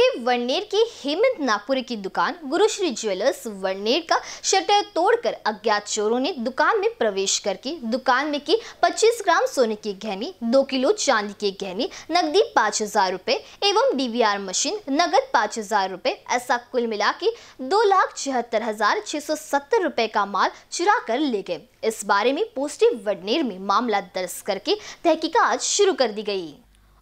के वर्नेर की हेमंत नागपुर की दुकान गुरुश्री ज्वेलर्स वर्नेर का शटर तोड़कर अज्ञात चोरों ने दुकान में प्रवेश करके दुकान में की 25 ग्राम सोने के गहने 2 किलो चांदी के गहने नकदी पाँच हजार रुपये एवं डीवीआर मशीन नगद पाँच हजार रुपये ऐसा कुल मिला के दो लाख छिहत्तर हजार छह सौ सत्तर रुपये का माल चुरा कर ले गए इस बारे में पॉजिटिव वर्नेर में मामला दर्ज करके तहकीकात शुरू कर दी गई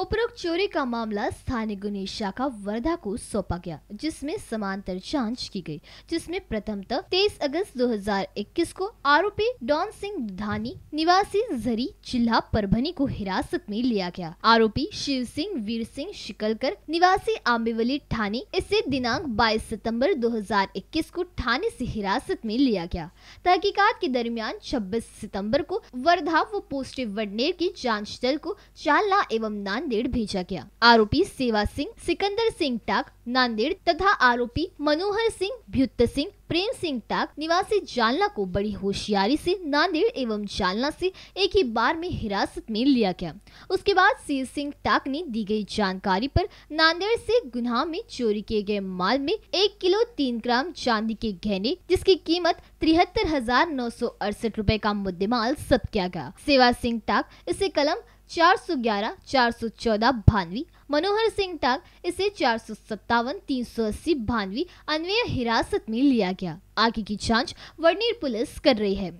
उपरोक्त चोरी का मामला स्थानीय गुनी शाखा वर्धा को सौंपा गया जिसमें समांतर जांच की गई जिसमें तक तेईस अगस्त 2021 को आरोपी डॉन सिंह धानी निवासी जरी जिला परभनी को हिरासत में लिया गया आरोपी शिव सिंह वीर सिंह शिकलकर निवासी आम्बेवली थाने इसे दिनांक 22 सितंबर 2021 को थाने से हिरासत में लिया गया तहकीकात के दरमियान छब्बीस सितम्बर को वर्धा व पोस्टिव वडनेर की जांच दल को चालना एवं नांदेड़ भेजा गया आरोपी सेवा सिंह सिकंदर सिंह टाक नांदेड़ तथा आरोपी मनोहर सिंह भ्युत सिंह प्रेम सिंह टाक निवासी जालना को बड़ी होशियारी से नांदेड़ एवं जालना से एक ही बार में हिरासत में लिया गया उसके बाद सी सिंह टाक ने दी गई जानकारी पर नांदेड़ से गुनाह में चोरी किए गए माल में एक किलो तीन ग्राम चांदी के गहने जिसकी कीमत तिहत्तर हजार नौ सौ अड़सठ रूपए का मुद्देमाल जब्त किया गया सेवा सिंह टाक इसे कलम चार सौ ग्यारह चार सौ चौदह भानवी मनोहर सिंह टाग इसे चार सौ सत्तावन तीन सौ अस्सी बानवे अन्वय हिरासत में लिया गया आगे की जांच वर्नीर पुलिस कर रही है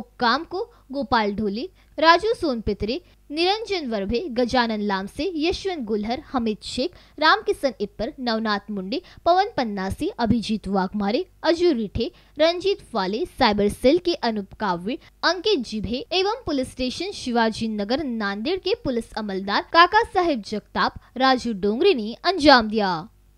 उपकाम को गोपाल ढोली राजू सोनपित्रे निरंजन वर्भे गजानन लामसे यशवंत गुलहर हमिद शेख रामकिशन इप्पर नवनाथ मुंडे पवन पन्नासी अभिजीत वाघमारे अजू रिठे रंजीत वाले साइबर सेल के अनुप काव्य अंकित जिभे एवं पुलिस स्टेशन शिवाजी नगर नांदेड़ के पुलिस अमलदार काका साहेब जगताप राजू डोंगरे ने अंजाम दिया